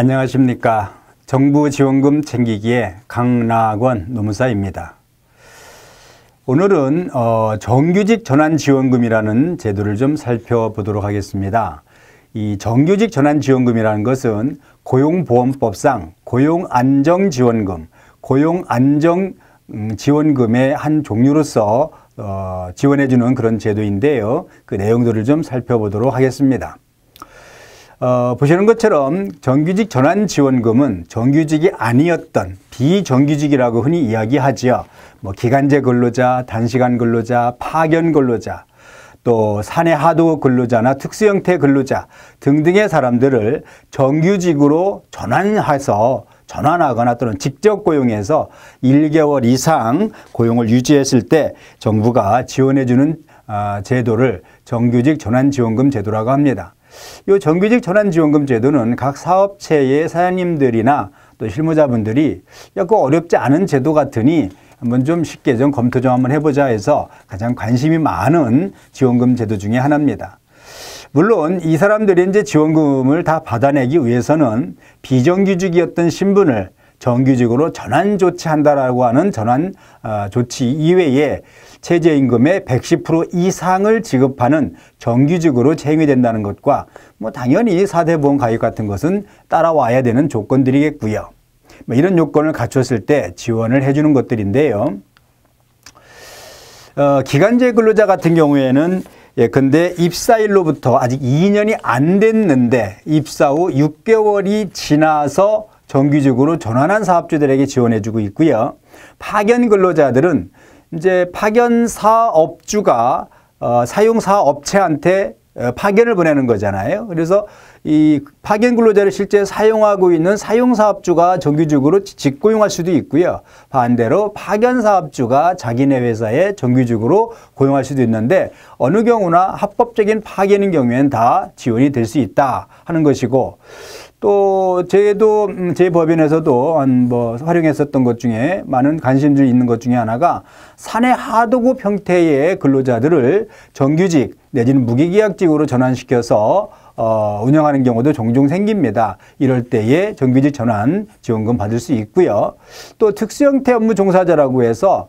안녕하십니까. 정부 지원금 챙기기의 강락원 노무사입니다. 오늘은 어, 정규직 전환 지원금이라는 제도를 좀 살펴보도록 하겠습니다. 이 정규직 전환 지원금이라는 것은 고용보험법상 고용안정지원금, 고용안정지원금의 음, 한 종류로서 어, 지원해주는 그런 제도인데요. 그 내용들을 좀 살펴보도록 하겠습니다. 어, 보시는 것처럼 정규직 전환 지원금은 정규직이 아니었던 비정규직이라고 흔히 이야기하지요. 뭐 기간제 근로자, 단시간 근로자, 파견 근로자, 또 사내 하도 근로자나 특수 형태 근로자 등등의 사람들을 정규직으로 전환해서 전환하거나 또는 직접 고용해서 1개월 이상 고용을 유지했을 때 정부가 지원해주는 아, 제도를 정규직 전환 지원금 제도라고 합니다. 이 정규직 전환 지원금 제도는 각 사업체의 사장님들이나 또 실무자분들이 약간 어렵지 않은 제도 같으니 한번 좀 쉽게 좀 검토 좀 한번 해보자 해서 가장 관심이 많은 지원금 제도 중에 하나입니다. 물론 이 사람들이 이제 지원금을 다 받아내기 위해서는 비정규직이었던 신분을 정규직으로 전환 조치한다라고 하는 전환 어, 조치 이외에 최저임금의 110% 이상을 지급하는 정규직으로 채용이 된다는 것과 뭐 당연히 사대 보험 가입 같은 것은 따라와야 되는 조건들이겠고요. 뭐 이런 요건을 갖췄을 때 지원을 해주는 것들인데요. 어, 기간제 근로자 같은 경우에는 예, 근데 입사일로부터 아직 2년이 안 됐는데 입사 후 6개월이 지나서 정규직으로 전환한 사업주들에게 지원해주고 있고요. 파견 근로자들은 이제 파견 사업주가 어, 사용사 업체한테 어, 파견을 보내는 거잖아요. 그래서 이 파견 근로자를 실제 사용하고 있는 사용사업주가 정규직으로 직고용할 수도 있고요. 반대로 파견 사업주가 자기네 회사에 정규직으로 고용할 수도 있는데 어느 경우나 합법적인 파견인 경우에는 다 지원이 될 수 있다 하는 것이고 또 제도 음, 제 법인에서도 뭐 활용했었던 것 중에 많은 관심들이 있는 것 중에 하나가 사내 하도급 형태의 근로자들을 정규직 내지는 무기계약직으로 전환시켜서 어, 운영하는 경우도 종종 생깁니다. 이럴 때에 정규직 전환 지원금 받을 수 있고요. 또 특수형태 업무 종사자라고 해서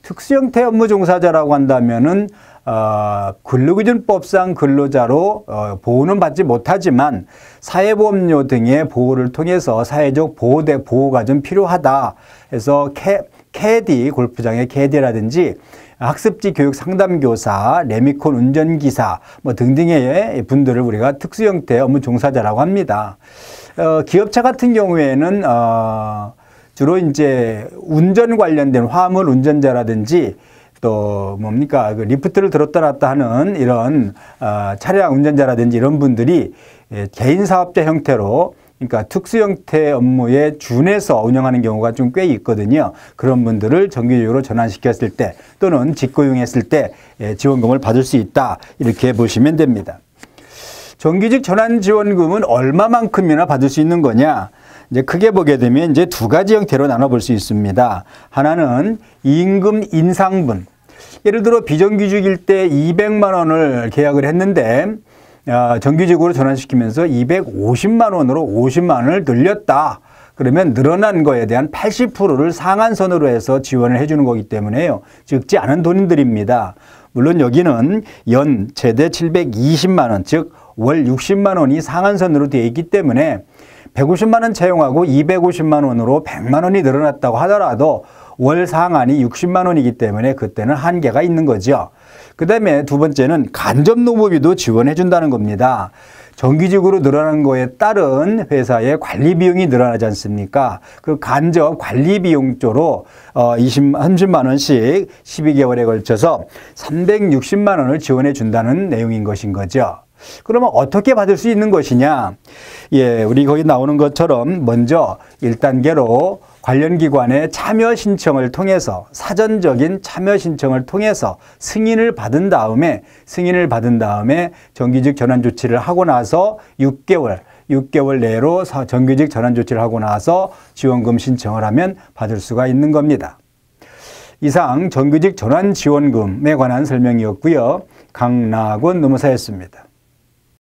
특수형태 업무 종사자라고 한다면은 어, 근로기준법상 근로자로 어, 보호는 받지 못하지만 사회보험료 등의 보호를 통해서 사회적 보호대 보호가 좀 필요하다 해서 캐, 캐디 골프장의 캐디라든지 학습지 교육 상담교사, 레미콘 운전기사 뭐 등등의 분들을 우리가 특수 형태 업무 종사자라고 합니다. 어, 기업체 같은 경우에는 어, 주로 이제 운전 관련된 화물 운전자라든지 또 뭡니까 그 리프트를 들었다 놨다 하는 이런 어, 차량 운전자라든지 이런 분들이 예, 개인 사업자 형태로 그러니까 특수 형태 업무에 준해서 운영하는 경우가 좀 꽤 있거든요. 그런 분들을 정규직으로 전환시켰을 때 또는 직고용했을 때 예, 지원금을 받을 수 있다. 이렇게 보시면 됩니다. 정규직 전환 지원금은 얼마만큼이나 받을 수 있는 거냐? 이제 크게 보게 되면 이제 두 가지 형태로 나눠볼 수 있습니다. 하나는 임금 인상분. 예를 들어 비정규직일 때 200만 원을 계약을 했는데 아, 정규직으로 전환시키면서 250만 원으로 50만 원을 늘렸다. 그러면 늘어난 거에 대한 80%를 상한선으로 해서 지원을 해주는 거기 때문에요. 적지 않은 돈들입니다. 물론 여기는 연 최대 720만 원, 즉 월 60만 원이 상한선으로 되어 있기 때문에 150만 원 채용하고 250만 원으로 100만 원이 늘어났다고 하더라도 월 상한이 60만 원이기 때문에 그때는 한계가 있는 거죠. 그 다음에 두 번째는 간접노무비도 지원해 준다는 겁니다. 정기적으로 늘어난 거에 따른 회사의 관리 비용이 늘어나지 않습니까? 그 간접 관리 비용조로 20, 어, 30만 원씩 12개월에 걸쳐서 360만 원을 지원해 준다는 내용인 것인 거죠. 그러면 어떻게 받을 수 있는 것이냐? 예, 우리 거기 나오는 것처럼 먼저 1단계로 관련 기관의 참여 신청을 통해서 사전적인 참여 신청을 통해서 승인을 받은 다음에 승인을 받은 다음에 정규직 전환 조치를 하고 나서 6개월 6개월 내로 정규직 전환 조치를 하고 나서 지원금 신청을 하면 받을 수가 있는 겁니다. 이상 정규직 전환 지원금에 관한 설명이었고요. 강나군 노무사였습니다.